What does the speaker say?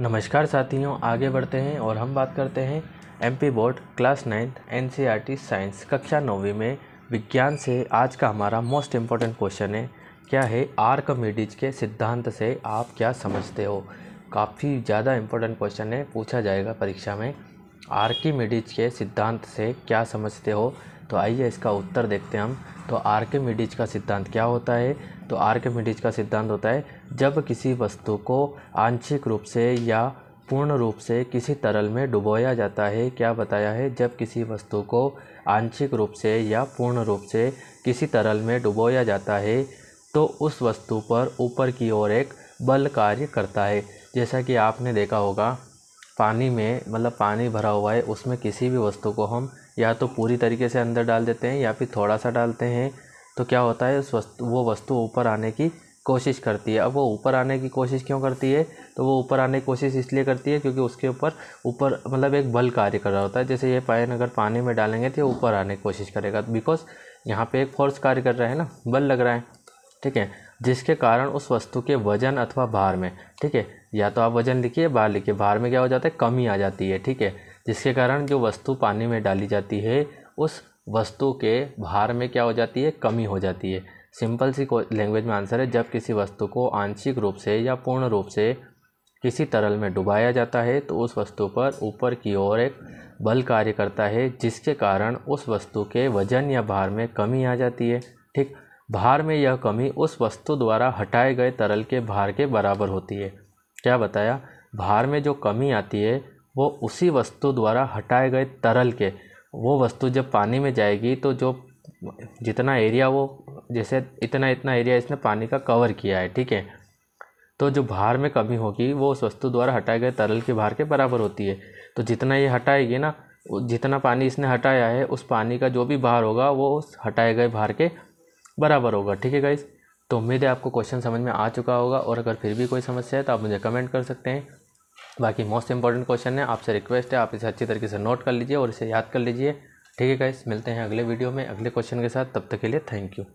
नमस्कार साथियों आगे बढ़ते हैं और हम बात करते हैं एमपी बोर्ड क्लास नाइन्थ एन e साइंस कक्षा नौवीं में विज्ञान से आज का हमारा मोस्ट इम्पॉर्टेंट क्वेश्चन है क्या है आर कमेडीज के सिद्धांत से आप क्या समझते हो काफ़ी ज़्यादा इम्पोर्टेंट क्वेश्चन है पूछा जाएगा परीक्षा में आर की के सिद्धांत से क्या समझते हो तो आइए इसका उत्तर देखते हैं हम तो मिडिज का सिद्धांत क्या होता है तो मिडिज का सिद्धांत होता है जब किसी वस्तु को आंशिक रूप से या पूर्ण रूप से किसी तरल में डुबोया जाता है क्या बताया है जब किसी वस्तु को आंशिक रूप से या पूर्ण रूप से किसी तरल में डुबोया जाता है तो उस वस्तु पर ऊपर की ओर एक बल कार्य करता है जैसा कि आपने देखा होगा पानी में मतलब पानी भरा हुआ है उसमें किसी भी वस्तु को हम या तो पूरी तरीके से अंदर डाल देते हैं या फिर थोड़ा सा डालते हैं तो क्या होता है उस वस्तु वो वस्तु ऊपर आने की कोशिश करती है अब वो ऊपर आने की कोशिश क्यों करती है तो वो ऊपर आने की कोशिश इसलिए करती है क्योंकि उसके ऊपर ऊपर मतलब एक बल कार्य कर रहा होता है जैसे ये पैन अगर पानी में डालेंगे तो ऊपर आने की कोशिश करेगा बिकॉज यहाँ पर एक फोर्स कार्य कर रहा है ना बल लग रहा है ठीक है जिसके कारण उस वस्तु के वजन अथवा भार में ठीक है या तो आप वजन लिखिए भार लिखिए भार में क्या हो जाता है कमी आ जाती है ठीक है जिसके कारण जो वस्तु पानी में डाली जाती है उस वस्तु के भार में क्या हो जाती है कमी हो जाती है सिंपल सी लैंग्वेज में आंसर है जब किसी वस्तु को आंशिक रूप से या पूर्ण रूप से किसी तरल में डुबाया जाता है तो उस वस्तु पर ऊपर की ओर एक बल कार्य करता है जिसके कारण उस वस्तु के वजन या भार में कमी आ जाती है ठीक भार में यह कमी उस वस्तु द्वारा हटाए गए तरल के भार के बराबर होती है क्या बताया भार में जो कमी आती है वो उसी वस्तु द्वारा हटाए गए तरल के वो वस्तु जब पानी में जाएगी तो जो जितना एरिया वो जैसे इतना इतना एरिया इसने पानी का कवर किया है ठीक है तो जो भार में कमी होगी वो उस वस्तु द्वारा हटाए गए तरल के भार के बराबर होती है तो जितना ये हटाएगी ना जितना पानी इसने हटाया है उस पानी का जो भी भार होगा वो उस हटाए गए भार के बराबर होगा ठीक है गाइज़ तो उम्मीद है आपको क्वेश्चन समझ में आ चुका होगा और अगर फिर भी कोई समस्या है तो आप मुझे कमेंट कर सकते हैं बाकी मोस्ट इंपॉर्टेंट क्वेश्चन है आपसे रिक्वेस्ट है आप इसे अच्छी तरीके से नोट कर लीजिए और इसे याद कर लीजिए ठीक है गाइस मिलते हैं अगले वीडियो में अगले क्वेश्चन के साथ तब तक के लिए थैंक यू